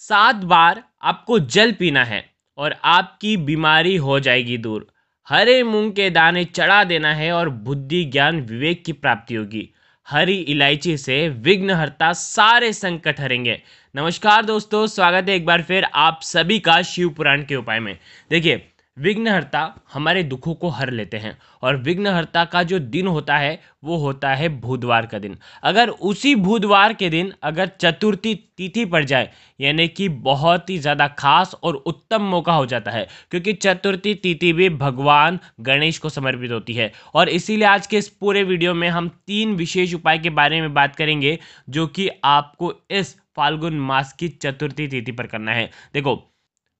सात बार आपको जल पीना है और आपकी बीमारी हो जाएगी दूर हरे मूंग के दाने चढ़ा देना है और बुद्धि ज्ञान विवेक की प्राप्ति होगी हरी इलायची से विघ्नहर्ता सारे संकट हरेंगे नमस्कार दोस्तों स्वागत है एक बार फिर आप सभी का शिव पुराण के उपाय में देखिए विघ्नहर्ता हमारे दुखों को हर लेते हैं और विघ्नहर्ता का जो दिन होता है वो होता है बुधवार का दिन अगर उसी बुधवार के दिन अगर चतुर्थी तिथि पड़ जाए यानी कि बहुत ही ज़्यादा खास और उत्तम मौका हो जाता है क्योंकि चतुर्थी तिथि भी भगवान गणेश को समर्पित होती है और इसीलिए आज के इस पूरे वीडियो में हम तीन विशेष उपाय के बारे में बात करेंगे जो कि आपको इस फाल्गुन मास की चतुर्थी तिथि पर करना है देखो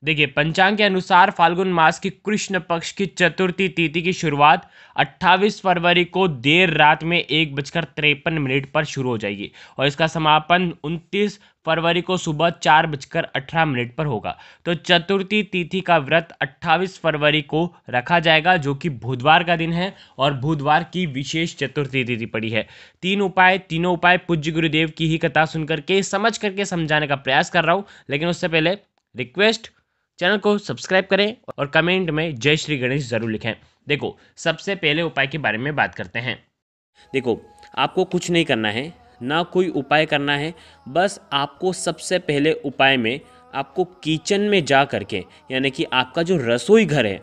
देखिए पंचांग के अनुसार फाल्गुन मास की कृष्ण पक्ष की चतुर्थी तिथि की शुरुआत 28 फरवरी को देर रात में एक बजकर तिरपन मिनट पर शुरू हो जाएगी और इसका समापन 29 फरवरी को सुबह चार बजकर अठारह मिनट पर होगा तो चतुर्थी तिथि का व्रत 28 फरवरी को रखा जाएगा जो कि बुधवार का दिन है और बुधवार की विशेष चतुर्थी तिथि पड़ी है तीन उपाय तीनों उपाय पूज्य गुरुदेव की ही कथा सुन करके समझ करके समझाने का प्रयास कर रहा हूँ लेकिन उससे पहले रिक्वेस्ट चैनल को सब्सक्राइब करें और कमेंट में जय श्री गणेश ज़रूर लिखें देखो सबसे पहले उपाय के बारे में बात करते हैं देखो आपको कुछ नहीं करना है ना कोई उपाय करना है बस आपको सबसे पहले उपाय में आपको किचन में जा करके यानी कि आपका जो रसोई घर है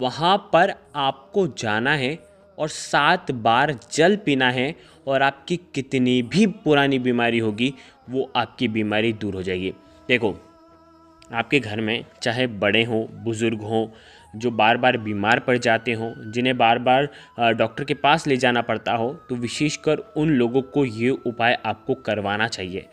वहाँ पर आपको जाना है और सात बार जल पीना है और आपकी कितनी भी पुरानी बीमारी होगी वो आपकी बीमारी दूर हो जाएगी देखो आपके घर में चाहे बड़े हों बुज़ुर्ग हों जो बार बार बीमार पड़ जाते हों जिन्हें बार बार डॉक्टर के पास ले जाना पड़ता हो तो विशेषकर उन लोगों को ये उपाय आपको करवाना चाहिए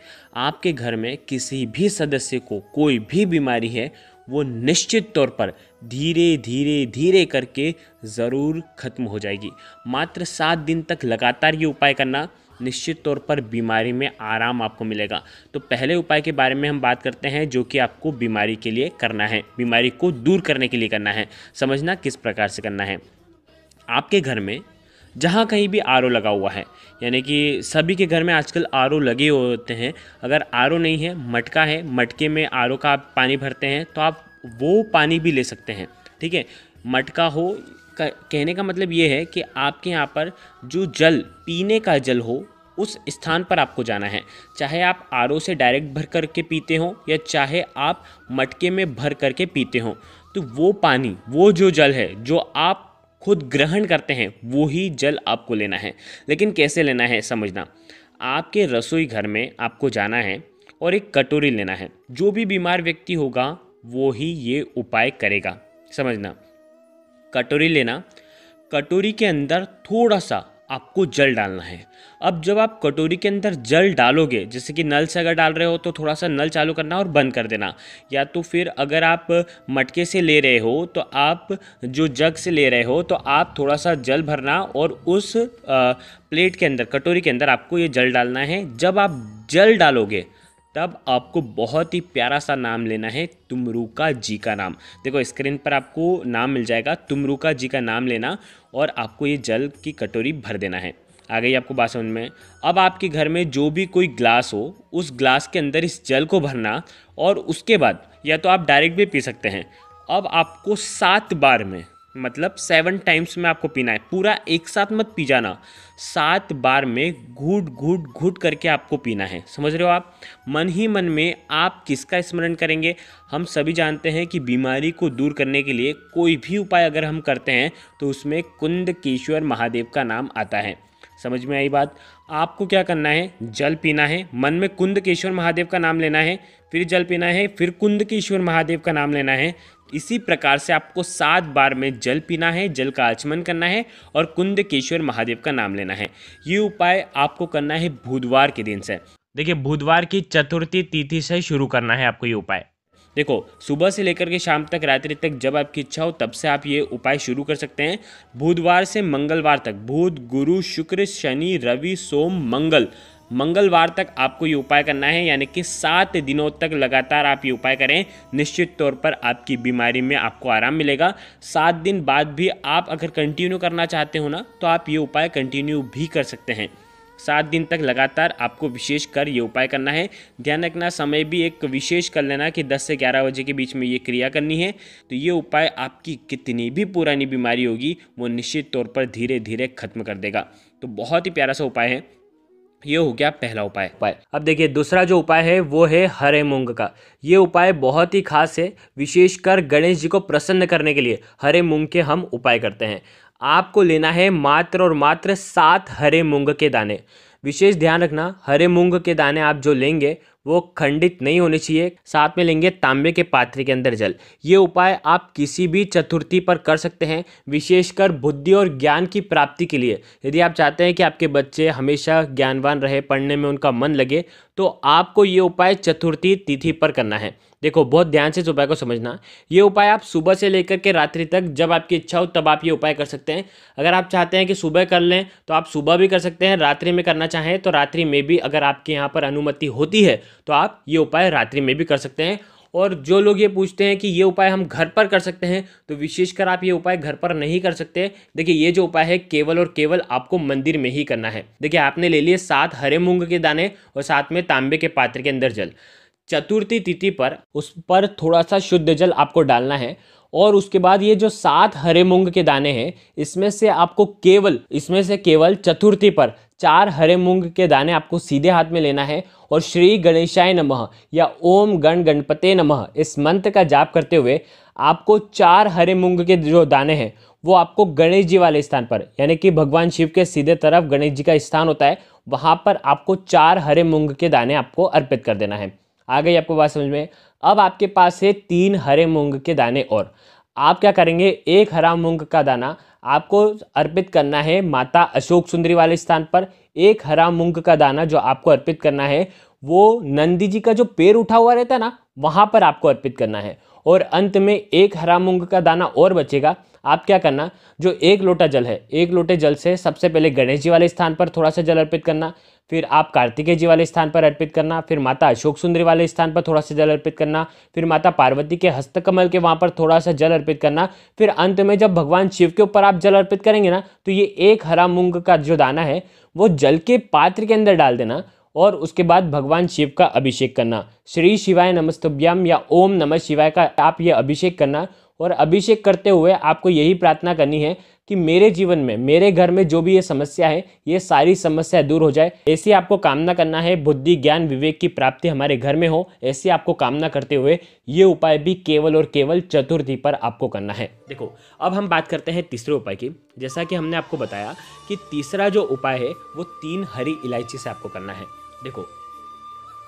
आपके घर में किसी भी सदस्य को कोई भी बीमारी है वो निश्चित तौर पर धीरे धीरे धीरे करके ज़रूर ख़त्म हो जाएगी मात्र सात दिन तक लगातार ये उपाय करना निश्चित तौर पर बीमारी में आराम आपको मिलेगा तो पहले उपाय के बारे में हम बात करते हैं जो कि आपको बीमारी के लिए करना है बीमारी को दूर करने के लिए करना है समझना किस प्रकार से करना है आपके घर में जहाँ कहीं भी आर लगा हुआ है यानी कि सभी के घर में आजकल आर लगे होते हैं अगर आर नहीं है मटका है मटके में आर का आप पानी भरते हैं तो आप वो पानी भी ले सकते हैं ठीक है मटका हो कहने का मतलब ये है कि आपके यहाँ पर जो जल पीने का जल हो उस स्थान पर आपको जाना है चाहे आप आर से डायरेक्ट भर करके पीते हो या चाहे आप मटके में भर करके पीते हो तो वो पानी वो जो जल है जो आप खुद ग्रहण करते हैं वो ही जल आपको लेना है लेकिन कैसे लेना है समझना आपके रसोई घर में आपको जाना है और एक कटोरी लेना है जो भी बीमार व्यक्ति होगा वो ही ये उपाय करेगा समझना कटोरी लेना कटोरी के अंदर थोड़ा सा आपको जल डालना है अब जब आप कटोरी के अंदर जल डालोगे जैसे कि नल से अगर डाल रहे हो तो थोड़ा सा नल चालू करना और बंद कर देना या तो फिर अगर आप मटके से ले रहे हो तो आप जो जग से ले रहे हो तो आप थोड़ा सा जल भरना और उस प्लेट के अंदर कटोरी के अंदर आपको ये जल डालना है जब आप जल डालोगे तब आपको बहुत ही प्यारा सा नाम लेना है तुमरूका जी का नाम देखो स्क्रीन पर आपको नाम मिल जाएगा तुमरूका जी का नाम लेना और आपको ये जल की कटोरी भर देना है आ गई आपको बात समझ में अब आपके घर में जो भी कोई ग्लास हो उस ग्लास के अंदर इस जल को भरना और उसके बाद या तो आप डायरेक्ट भी पी सकते हैं अब आपको सात बार में मतलब सेवन टाइम्स में आपको पीना है पूरा एक साथ मत पी जाना सात बार में घूट घूट घूट करके आपको पीना है समझ रहे हो आप मन ही मन में आप किसका स्मरण करेंगे हम सभी जानते हैं कि बीमारी को दूर करने के लिए कोई भी उपाय अगर हम करते हैं तो उसमें कुंद केश्वर महादेव का नाम आता है समझ में आई बात आपको क्या करना है जल पीना है मन में कुंद केश्वर महादेव का नाम लेना है फिर जल पीना है फिर कुंद केश्वर महादेव का नाम लेना है इसी प्रकार से आपको सात बार में जल पीना है जल का आचमन करना है और कुंद केश्वर महादेव का नाम लेना है ये उपाय आपको करना है बुधवार के दिन से देखिए बुधवार की चतुर्थी तिथि से शुरू करना है आपको ये उपाय देखो सुबह से लेकर के शाम तक रात्रि तक जब आपकी इच्छा हो तब से आप ये उपाय शुरू कर सकते हैं बुधवार से मंगलवार तक बुध गुरु शुक्र शनि रवि सोम मंगल मंगलवार तक आपको ये उपाय करना है यानी कि सात दिनों तक लगातार आप ये उपाय करें निश्चित तौर पर आपकी बीमारी में आपको आराम मिलेगा सात दिन बाद भी आप अगर कंटिन्यू करना चाहते हो ना तो आप ये उपाय कंटिन्यू भी कर सकते हैं सात दिन तक लगातार आपको विशेष कर ये उपाय करना है ध्यान रखना समय भी एक विशेष कर लेना कि 10 से 11 बजे के बीच में ये क्रिया करनी है तो ये उपाय आपकी कितनी भी पुरानी बीमारी होगी वो निश्चित तौर पर धीरे धीरे खत्म कर देगा तो बहुत ही प्यारा सा उपाय है ये हो गया पहला उपाय उपाय अब देखिए दूसरा जो उपाय है वो है हरे मूंग का ये उपाय बहुत ही खास है विशेषकर गणेश जी को प्रसन्न करने के लिए हरे मूंग के हम उपाय करते हैं आपको लेना है मात्र और मात्र सात हरे मूंग के दाने विशेष ध्यान रखना हरे मूंग के दाने आप जो लेंगे वो खंडित नहीं होने चाहिए साथ में लेंगे तांबे के पात्र के अंदर जल ये उपाय आप किसी भी चतुर्थी पर कर सकते हैं विशेषकर बुद्धि और ज्ञान की प्राप्ति के लिए यदि आप चाहते हैं कि आपके बच्चे हमेशा ज्ञानवान रहे पढ़ने में उनका मन लगे तो आपको ये उपाय चतुर्थी तिथि पर करना है देखो बहुत ध्यान से इस उपाय को समझना ये उपाय आप सुबह से लेकर के रात्रि तक जब आपकी इच्छा हो तब आप ये उपाय कर सकते हैं अगर आप चाहते हैं कि सुबह कर लें तो आप सुबह भी कर सकते हैं रात्रि में करना चाहें तो रात्रि में भी अगर आपके यहाँ पर अनुमति होती है तो आप ये उपाय रात्रि में भी कर सकते हैं और जो लोग ये पूछते हैं कि ये उपाय हम घर पर कर सकते हैं तो विशेषकर आप ये उपाय घर पर नहीं कर सकते देखिए ये जो उपाय है केवल और केवल आपको मंदिर में ही करना है देखिए आपने ले लिए सात हरे मूंग के दाने और साथ में तांबे के पात्र के अंदर जल चतुर्थी तिथि पर उस पर थोड़ा सा शुद्ध जल आपको डालना है और उसके बाद ये जो सात हरे मूंग के दाने हैं इसमें से आपको केवल इसमें से केवल चतुर्थी पर चार हरे मूंग के दाने आपको सीधे हाथ में लेना है और श्री गणेशाय नमः या ओम गण गणपते नमः इस मंत्र का जाप करते हुए आपको चार हरे मूंग के जो दाने हैं वो आपको गणेश जी वाले स्थान पर यानी कि भगवान शिव के सीधे तरफ गणेश जी का स्थान होता है वहाँ पर आपको चार हरे मूंग के दाने आपको अर्पित कर देना है आ गई आपको बात समझ में अब आपके पास है तीन हरे मूंग के दाने और आप क्या करेंगे एक हरा मूंग का दाना आपको अर्पित करना है माता अशोक सुंदरी वाले स्थान पर एक हरा मूंग का दाना जो आपको अर्पित करना है वो नंदी जी का जो पेड़ उठा हुआ रहता है ना वहाँ पर आपको अर्पित करना है और अंत में एक हरा मूंग का दाना और बचेगा आप क्या करना जो एक लोटा जल है एक लोटे जल से सबसे पहले गणेश जी वाले स्थान पर थोड़ा सा जल अर्पित करना फिर आप कार्तिकेय जी वाले स्थान पर अर्पित करना फिर माता अशोक सुंदरी वाले स्थान पर थोड़ा सा जल अर्पित करना फिर माता पार्वती के हस्तकमल के वहाँ पर थोड़ा सा जल अर्पित करना फिर अंत में जब भगवान शिव के ऊपर आप जल अर्पित करेंगे ना तो ये एक हरा मूंग का जो दाना है वो जल के पात्र के अंदर डाल देना और उसके बाद भगवान शिव का अभिषेक करना श्री शिवाय नमस्तभ्याम या ओम नमः शिवाय का आप ये अभिषेक करना और अभिषेक करते हुए आपको यही प्रार्थना करनी है कि मेरे जीवन में मेरे घर में जो भी ये समस्या है ये सारी समस्या दूर हो जाए ऐसी आपको कामना करना है बुद्धि ज्ञान विवेक की प्राप्ति हमारे घर में हो ऐसी आपको कामना करते हुए ये उपाय भी केवल और केवल चतुर्थी पर आपको करना है देखो अब हम बात करते हैं तीसरे उपाय की जैसा कि हमने आपको बताया कि तीसरा जो उपाय है वो तीन हरी इलायची से आपको करना है देखो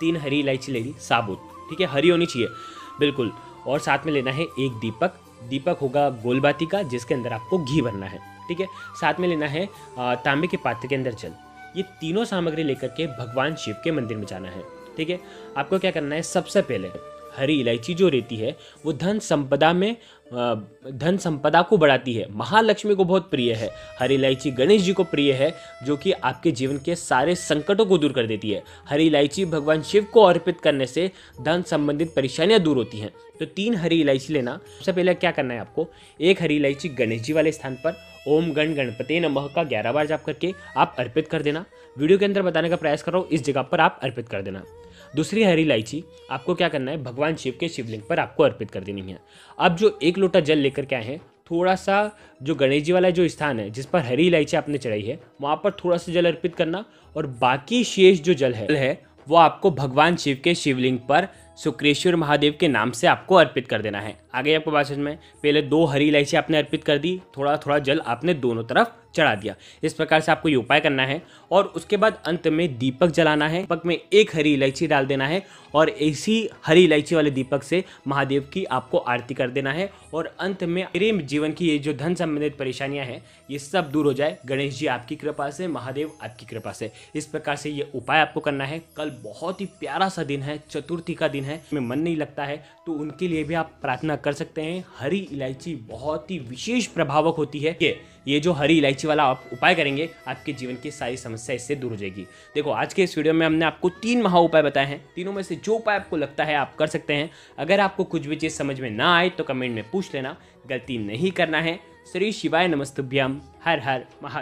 तीन हरी इलायची ले ली साबुत ठीक है हरी होनी चाहिए बिल्कुल और साथ में लेना है एक दीपक दीपक होगा गोलबाती का जिसके अंदर आपको घी भरना है ठीक है साथ में लेना है तांबे के पात्र के अंदर जल ये तीनों सामग्री लेकर के भगवान शिव के मंदिर में जाना है ठीक है आपको क्या करना है सबसे पहले हरी इलायची जो रहती है वो धन संपदा में धन संपदा को बढ़ाती है महालक्ष्मी को बहुत प्रिय है हरी इलायची गणेश जी को प्रिय है जो कि आपके जीवन के सारे संकटों को दूर कर देती है हरी इलायची भगवान शिव को अर्पित करने से धन संबंधित परेशानियां दूर होती हैं तो तीन हरी इलायची लेना सबसे पहले क्या करना है आपको एक हरी इलायची गणेश जी वाले स्थान पर ओम गण गणपति नमह का ग्यारह बार जाप करके आप अर्पित कर देना वीडियो के अंदर बताने का प्रयास कर रहा हूँ इस जगह पर आप अर्पित कर देना दूसरी हरी इलायची आपको क्या करना है भगवान शिव के शिवलिंग पर आपको अर्पित कर देनी है अब जो एक लोटा जल लेकर क्या है थोड़ा सा जो गणेश जी वाला जो स्थान है जिस पर हरी इलायची आपने चढ़ाई है वहाँ पर थोड़ा सा जल अर्पित करना और बाकी शेष जो जल है वो आपको भगवान शिव के शिवलिंग पर शुक्रेश्वर महादेव के नाम से आपको अर्पित कर देना है आगे आपको बात समझ में पहले दो हरी इलायची आपने अर्पित कर दी थोड़ा थोड़ा जल आपने दोनों तरफ चढ़ा दिया इस प्रकार से आपको ये उपाय करना है और उसके बाद अंत में दीपक जलाना है दीपक में एक हरी इलायची डाल देना है और इसी हरी इलायची वाले दीपक से महादेव की आपको आरती कर देना है और अंत में प्रेम जीवन की ये जो धन संबंधित परेशानियां हैं ये सब दूर हो जाए गणेश जी आपकी कृपा से महादेव आपकी कृपा से इस प्रकार से ये उपाय आपको करना है कल बहुत ही प्यारा सा दिन है चतुर्थी का दिन है में मन नहीं लगता है तो उनके लिए भी आप प्रार्थना कर सकते हैं हरी इलायची बहुत ही विशेष प्रभावक होती है ये ये जो हरी इलायची वाला आप उपाय करेंगे आपके जीवन की सारी समस्या इससे दूर हो जाएगी देखो आज के इस वीडियो में हमने आपको तीन महा उपाय बताए हैं तीनों में से जो उपाय आपको लगता है आप कर सकते हैं अगर आपको कुछ भी चीज़ समझ में ना आए तो कमेंट में पूछ लेना गलती नहीं करना है श्री शिवाय नमस्तुभ्यम हर हर महा